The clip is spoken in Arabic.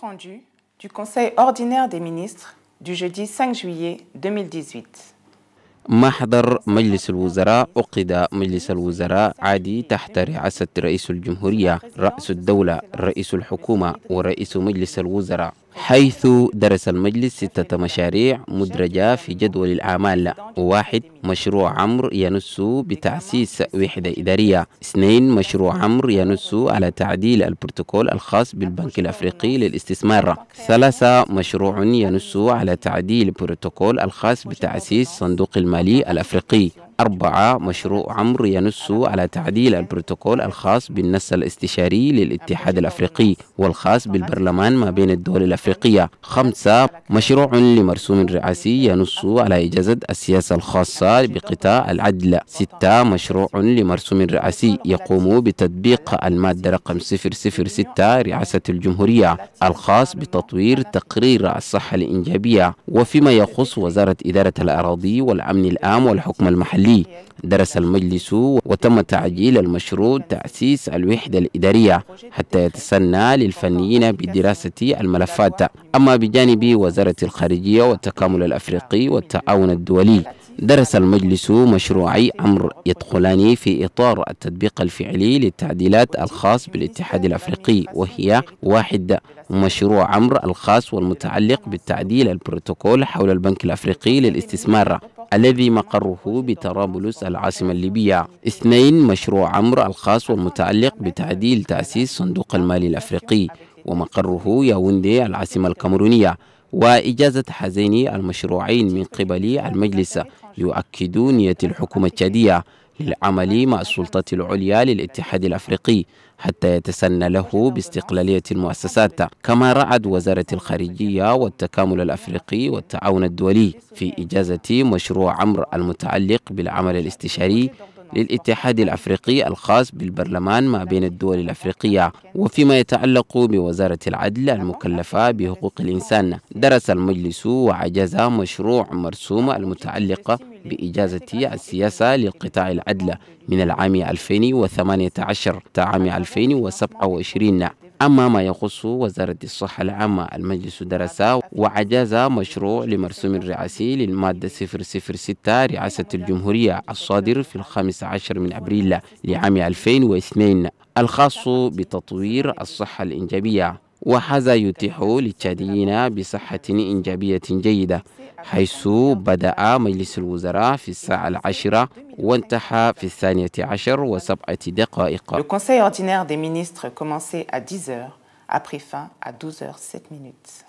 compte rendu du Conseil ordinaire des ministres du jeudi 5 juillet 2018 محضر مجلس الوزراء أقد مجلس الوزراء عادي تحت رئاسة رئيس الجمهورية رأس الدولة رئيس الحكومة ورئيس مجلس الوزراء حيث درس المجلس ستة مشاريع مدرجة في جدول الأعمال واحد مشروع عمر ينص بتأسيس وحدة إدارية اثنين مشروع عمر ينص على تعديل البروتوكول الخاص بالبنك الأفريقي للاستثمار ثلاثة مشروع ينص على تعديل البروتوكول الخاص بتأسيس صندوق المالي الأفريقي أربعة مشروع عمر ينص على تعديل البروتوكول الخاص بالنص الاستشاري للاتحاد الأفريقي والخاص بالبرلمان ما بين الدول الأفريقية خمسة مشروع لمرسوم رئاسي ينص على إجازة السياسة الخاصة بقطاع العدل ستة مشروع لمرسوم رئاسي يقوم بتطبيق المادة رقم 006 رئاسة الجمهورية الخاص بتطوير تقرير الصحة الإنجابية وفيما يخص وزارة إدارة الأراضي والأمن العام والحكم المحلي الدولي درس المجلس وتم تعجيل المشروع تأسيس الوحدة الإدارية حتى يتسنى للفنيين بدراسة الملفات أما بجانب وزارة الخارجية والتكامل الأفريقي والتعاون الدولي درس المجلس مشروعي أمر يدخلان في إطار التطبيق الفعلي للتعديلات الخاص بالاتحاد الأفريقي وهي واحد مشروع أمر الخاص والمتعلق بالتعديل البروتوكول حول البنك الأفريقي للاستثمار الذي مقره بطرابلس العاصمة الليبية اثنين مشروع عمر الخاص والمتعلق بتعديل تأسيس صندوق المال الأفريقي ومقره ياوندي العاصمة الكاميرونية وإجازة هذين المشروعين من قبل المجلس يؤكد نية الحكومة التشادية للعمل مع السلطة العليا للاتحاد الأفريقي حتى يتسنى له باستقلالية المؤسسات كما رعد وزارة الخارجية والتكامل الأفريقي والتعاون الدولي في إجازة مشروع عمر المتعلق بالعمل الاستشاري للاتحاد الأفريقي الخاص بالبرلمان ما بين الدول الأفريقية وفيما يتعلق بوزارة العدل المكلفة بحقوق الإنسان درس المجلس وعجز مشروع مرسوم المتعلقة بإجازة السياسة للقطاع العدل من العام 2018 تعام عام 2027 أما ما يخص وزارة الصحة العامة المجلس درس وعجز مشروع لمرسوم الرئاسي للمادة 006 رئاسة الجمهورية الصادر في الخامس عشر من أبريل لعام 2002 الخاص بتطوير الصحة الإنجابية وهذا يتيح للتشاديين بصحة إنجابية جيدة حيث بدأ مجلس الوزراء في الساعة العاشرة وانتهى في الثانية عشر وسبعة دقائق. Le conseil ordinaire des ministres a à a pris fin à minutes.